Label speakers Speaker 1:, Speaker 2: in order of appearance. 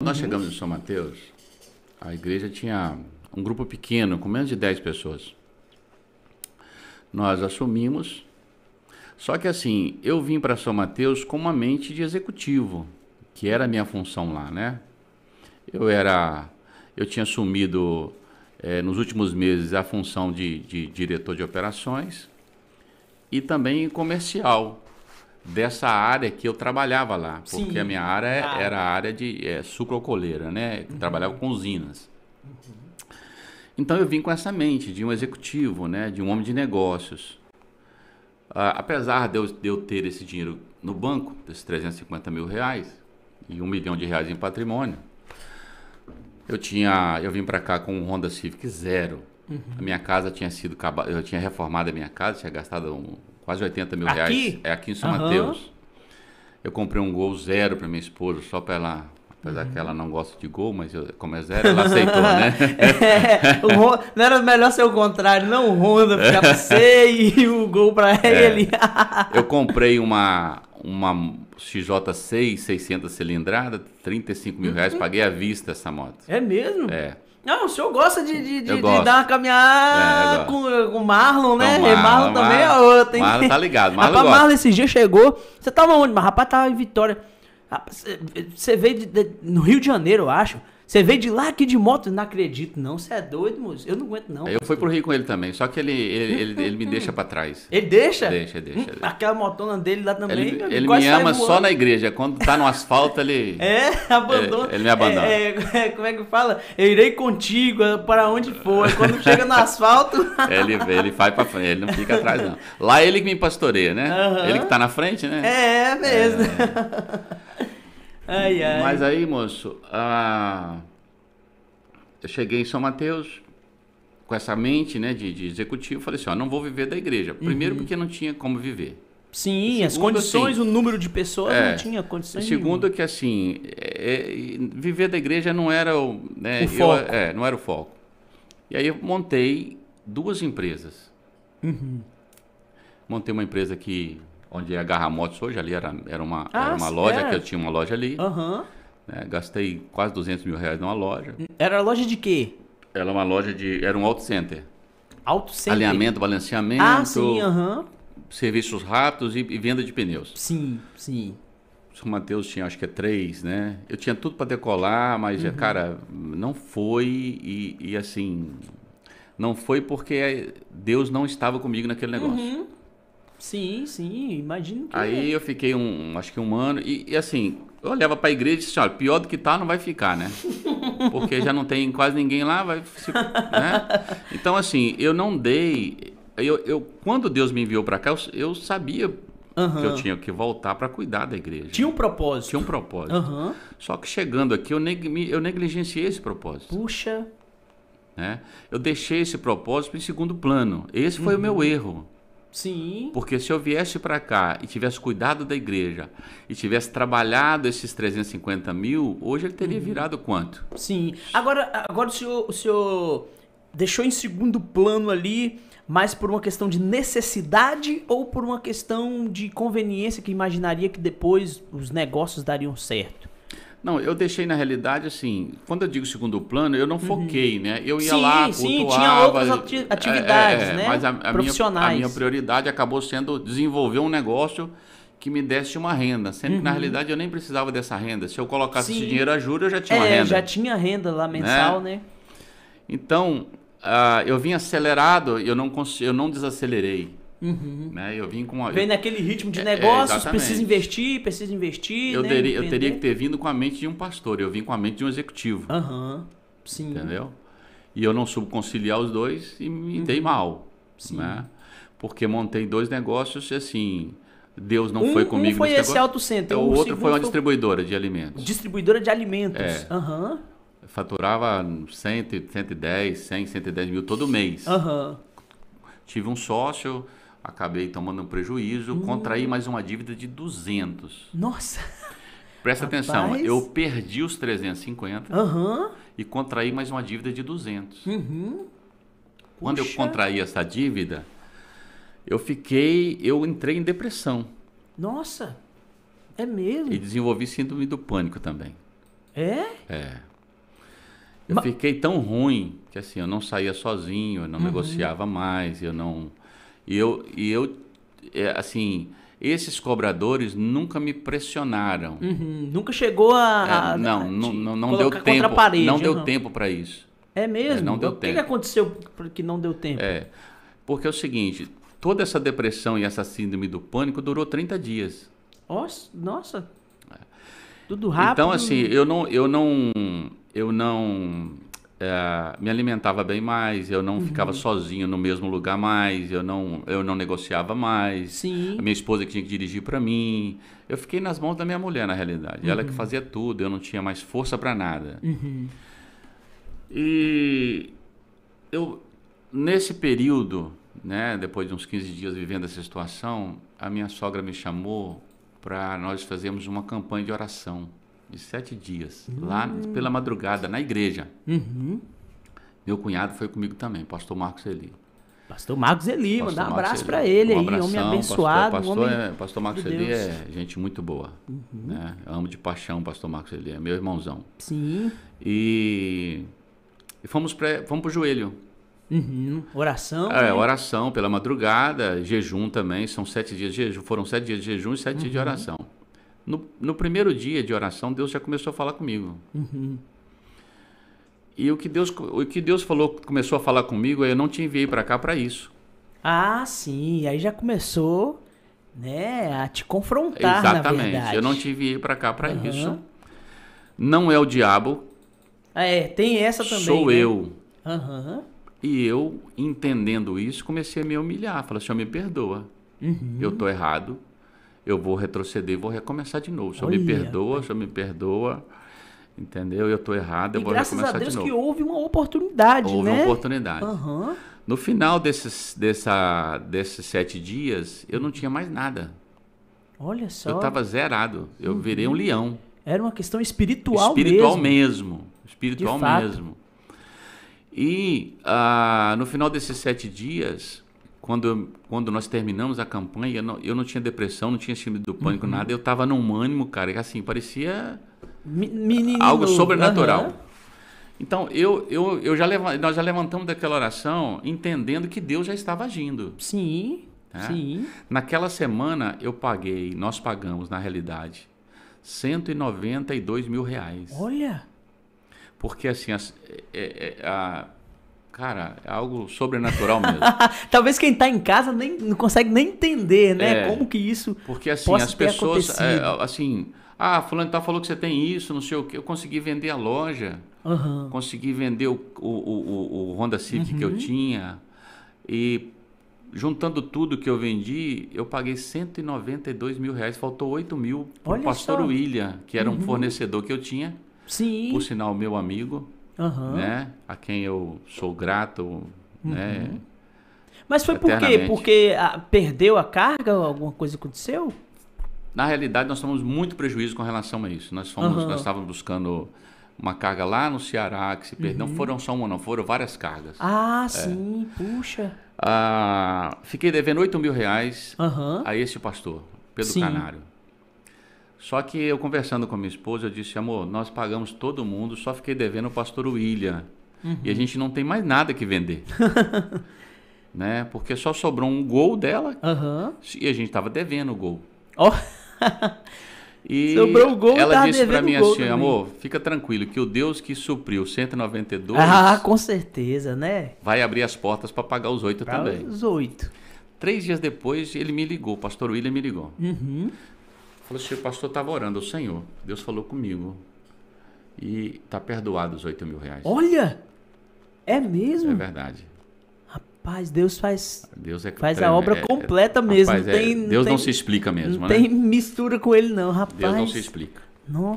Speaker 1: Nós uhum. chegamos em São Mateus, a igreja tinha um grupo pequeno, com menos de 10 pessoas. Nós assumimos, só que assim, eu vim para São Mateus com uma mente de executivo, que era a minha função lá, né? Eu era, eu tinha assumido é, nos últimos meses a função de, de diretor de operações e também comercial, dessa área que eu trabalhava lá, porque Sim, a minha área tá. era a área de é, sucrocoleira, né? Uhum. Trabalhava com usinas. Uhum. Então eu vim com essa mente de um executivo, né? De um homem de negócios. Ah, apesar de eu, de eu ter esse dinheiro no banco, esses 350 mil reais e um milhão de reais em patrimônio, eu tinha, eu vim para cá com um Honda Civic zero. Uhum. A minha casa tinha sido eu tinha reformado a minha casa, tinha gastado um, quase 80 mil aqui? reais. É aqui em São uhum. Mateus. Eu comprei um gol zero para minha esposa, só para ela Apesar uhum. que ela não gosta de gol, mas eu, como é zero, ela aceitou, né? é, o,
Speaker 2: não era melhor ser o contrário, não o Honda ficar pra você e o gol pra é, ele.
Speaker 1: eu comprei uma, uma XJ6 600 cilindrada, 35 mil reais, uhum. paguei à vista essa moto.
Speaker 2: É mesmo? É. Não, o senhor gosta de, de, de, de dar uma caminhada é, com, com o Marlon, né? É, Marlon, Marlon também é outro. Marlon tá ligado. Marlon rapaz, gosta. Marlon esse dia chegou. Você tava onde? Mas rapaz tava em Vitória. Rapaz, você veio no Rio de Janeiro, eu acho. Você veio de lá aqui de moto? Não acredito, não. Você é doido, moço. Eu não aguento, não. Eu fui pro
Speaker 1: Rio com ele também, só que ele, ele, ele, ele me deixa pra trás. Ele deixa? Deixa, deixa. Hum, deixa.
Speaker 2: Aquela motona dele lá também. Ele, ele me ama só na
Speaker 1: igreja. Quando tá no asfalto, ele. É,
Speaker 2: abandona. É, ele, me abandona. É, é, como é que fala? Eu irei contigo é, para onde for. Quando chega no asfalto. ele,
Speaker 1: ele vai pra frente, ele não fica atrás, não. Lá ele que me pastoreia, né? Uhum. Ele que tá na frente, né? É, é mesmo. É.
Speaker 2: Ai, ai. Mas aí,
Speaker 1: moço, ah, eu cheguei em São Mateus com essa mente né, de, de executivo. Falei assim: ó, não vou viver da igreja. Primeiro, uhum. porque não tinha como viver.
Speaker 2: Sim, segundo, as condições, assim, o número de pessoas é, não tinha condições. Segundo
Speaker 1: nenhuma. que assim, é, é, viver da igreja não era o, né, o foco. Eu, é, não era o foco. E aí eu montei duas empresas. Uhum. Montei uma empresa que onde é a Garra Motos hoje, ali era, era, uma, ah, era uma loja, é. que eu tinha uma loja ali. Uhum. Né? Gastei quase 200 mil reais numa loja. Era loja de quê? Era uma loja de. Era um auto center. Auto center? Alinhamento, balanceamento. Ah, sim, aham. Uhum. Serviços rápidos e, e, venda de pneus. Sim, sim. São Mateus tinha, acho que é três, né? Eu tinha tudo para decolar, mas, uhum. cara, não foi e, e assim. Não foi porque Deus não estava comigo naquele negócio. Uhum.
Speaker 2: Sim, sim, imagino
Speaker 1: que. Aí é. eu fiquei um, acho que um ano, e, e assim, eu olhava pra igreja e disse, olha, pior do que tá não vai ficar, né? Porque já não tem quase ninguém lá, vai se, né? Então, assim, eu não dei. Eu, eu, quando Deus me enviou para cá, eu, eu sabia Uhum. que eu tinha que voltar para cuidar da igreja. Tinha um propósito. Tinha um propósito. Uhum. Só que chegando aqui, eu, neg eu negligenciei esse propósito. Puxa. Né? Eu deixei esse propósito em segundo plano. Esse foi uhum. o meu uhum. erro. Sim. Porque se eu viesse para cá e tivesse cuidado da igreja e tivesse trabalhado esses 350 mil, hoje ele teria uhum. virado quanto? Sim.
Speaker 2: Agora, agora o, senhor, o senhor deixou em segundo plano ali, mais por uma questão de necessidade ou por uma questão de conveniência que imaginaria que depois os negócios dariam certo?
Speaker 1: Não, eu deixei na realidade assim, quando eu digo segundo plano, eu não uhum. foquei, uhum. né? Eu ia sim, lá, sim, cultuava, tinha outras é, é, atividades, é, é, né? Mas a, a Profissionais. Minha, a minha prioridade acabou sendo desenvolver um negócio que me desse uma renda, Sempre uhum. que na uhum. realidade eu nem precisava dessa renda. Se eu colocasse esse dinheiro a juro, eu já tinha é, uma renda. já
Speaker 2: tinha renda lá né? mensal, né? né?
Speaker 1: Então, uh, eu vim acelerado, eu eu não desacelerei. Uhum. Né? Eu vim com a, Vem naquele ritmo de é, é, negócios, é, precisa
Speaker 2: investir, precisa investir. Eu, né? teria, eu teria
Speaker 1: que ter vindo com a mente de um pastor, eu vim com a mente de um executivo. Uhum. Sim. Entendeu? E eu não soube conciliar os dois e me uhum. dei mal. Sim. Né? Porque montei dois negócios e assim. Deus não um, foi comigo. Um foi esse negócio. auto center. O, o outro foi uma distribuidora de alimentos.
Speaker 2: Distribuidora de alimentos. É. Uhum.
Speaker 1: Faturava 100, 110, 100, 110 mil todo mês. Uhum. Tive um sócio, acabei tomando um prejuízo, hum. contraí mais uma dívida de 200. Nossa! Presta Rapaz. atenção, eu perdi os 350 uhum. e contraí mais uma dívida de 200.
Speaker 2: Uhum.
Speaker 1: Quando eu contraí essa dívida, eu fiquei, eu entrei em depressão.
Speaker 2: Nossa, é mesmo?
Speaker 1: E desenvolvi síndrome do pânico também. É? É. Eu fiquei tão ruim que assim, eu não saía sozinho, eu não uhum. negociava mais, eu não e eu, e eu é, assim, esses cobradores nunca me pressionaram. Uhum, nunca chegou a. É, não, a, não, não, não deu tempo. Parede, não deu tempo para isso. É mesmo? É, não deu o tempo. que, que aconteceu que não deu tempo? É, porque é o seguinte: toda essa depressão e essa síndrome do pânico durou 30 dias.
Speaker 2: Nossa! nossa. É. Tudo rápido. Então, assim, eu
Speaker 1: não. Eu não, eu não é, me alimentava bem mais, eu não uhum. ficava sozinho no mesmo lugar mais, eu não, eu não negociava mais. Sim. A minha esposa que tinha que dirigir para mim. Eu fiquei nas mãos da minha mulher, na realidade. Uhum. Ela que uhum. fazia tudo, eu não tinha mais força para nada. Uhum. E eu, nesse período, né, depois de uns 15 dias vivendo essa situação, a minha sogra me chamou para nós fazermos uma campanha de oração de sete dias, uhum. lá pela madrugada, na igreja. Uhum. Meu cunhado foi comigo também, pastor Marcos Eli. Pastor Marcos Eli, pastor mandar um abraço para ele um aí, homem abençoado. Pastor, pastor, homem... É, pastor Marcos Eli é gente muito boa. Uhum. Né? Amo de paixão pastor Marcos Eli, é meu irmãozão. Sim. E, e fomos para fomos o joelho.
Speaker 2: Uhum. Oração? É, né?
Speaker 1: oração pela madrugada, jejum também, são sete dias de jejum, foram sete dias de jejum e sete uhum. dias de uhum. oração. No, no primeiro dia de oração, Deus já começou a falar comigo. Uhum. E o que, Deus, o que Deus falou, começou a falar comigo, eu não te enviei para cá para isso.
Speaker 2: Ah, sim. Aí já começou né, a te confrontar, Exatamente. Eu não
Speaker 1: te enviei para cá para uhum. isso. Não é o diabo.
Speaker 2: Ah, é, tem essa também. Sou né? eu. Uhum.
Speaker 1: E eu, entendendo isso, comecei a me humilhar. Falei, Senhor, me perdoa. Uhum. Eu tô errado eu vou retroceder e vou recomeçar de novo. O senhor me perdoa, pai. o senhor me perdoa. Entendeu? Eu estou errado, eu e vou recomeçar de novo. Graças a Deus que
Speaker 2: houve uma oportunidade, houve né? Houve uma oportunidade. Uhum.
Speaker 1: No final desses, dessa, desses sete dias, eu não tinha mais nada.
Speaker 2: Olha só. Eu estava zerado.
Speaker 1: Eu uhum. virei um leão.
Speaker 2: Era uma questão espiritual, espiritual mesmo. mesmo. Espiritual mesmo.
Speaker 1: E ah, no final desses sete dias, quando, quando nós terminamos a campanha, eu não, eu não tinha depressão, não tinha síndrome do pânico, uhum. nada. Eu estava num ânimo, cara, que assim, parecia
Speaker 2: Menino, algo sobrenatural. Uhum.
Speaker 1: Então, eu, eu, eu já leva, nós já levantamos daquela oração entendendo que Deus já estava agindo. Sim, né? sim. Naquela semana, eu paguei, nós pagamos, na realidade, 192 mil reais. Olha! Porque, assim, é, é, a Cara, é algo sobrenatural mesmo.
Speaker 2: Talvez quem está em casa nem, não consegue nem entender, né? É, como que isso. Porque assim, as pessoas. É, é,
Speaker 1: assim, ah, fulano falou que você tem isso, não sei o quê. Eu consegui vender a loja. Uhum. Consegui vender o, o, o, o Honda Civic uhum. que eu uhum. tinha. E juntando tudo que eu vendi, eu paguei 192 mil reais. Faltou 8 mil para o pastor só. William, que era uhum. um fornecedor que eu tinha. Sim. Por sinal, meu amigo uhum. né? A quem eu sou grato, uhum. né?
Speaker 2: Mas foi por quê? Porque ah, perdeu a carga? Alguma coisa aconteceu?
Speaker 1: Na realidade, nós tomamos muito prejuízo com relação a isso. Nós fomos, uhum. nós estávamos buscando uma carga lá no Ceará que se perdeu. Não uhum. foram só uma, não foram várias cargas. Ah, é. sim, puxa. Ah, fiquei devendo 8 mil reais a esse pastor, Pedro sim. Canário. Só que eu conversando com a minha esposa, eu disse, amor, nós pagamos todo mundo, só fiquei devendo o pastor William. Uhum. E a gente não tem mais nada que vender. né? Porque só sobrou um gol dela uhum. e a gente estava devendo o gol. Oh. e sobrou o gol Ela disse para mim assim, também. amor, fica tranquilo que o Deus que supriu 192. Ah,
Speaker 2: com certeza, né?
Speaker 1: Vai abrir as portas para pagar os oito também. Os oito. Três dias depois ele me ligou, o pastor William me ligou. Uhum. Falou assim, o pastor estava orando ao Senhor. Deus falou comigo. E tá perdoado os 8 mil reais. Olha! É mesmo? É verdade.
Speaker 2: Rapaz, Deus faz. Deus é faz a obra é, é completa é, mesmo. Rapaz, não é, tem, Deus não, tem, não se explica mesmo, não né? Tem mistura com ele, não, rapaz. Deus não se explica. Nossa.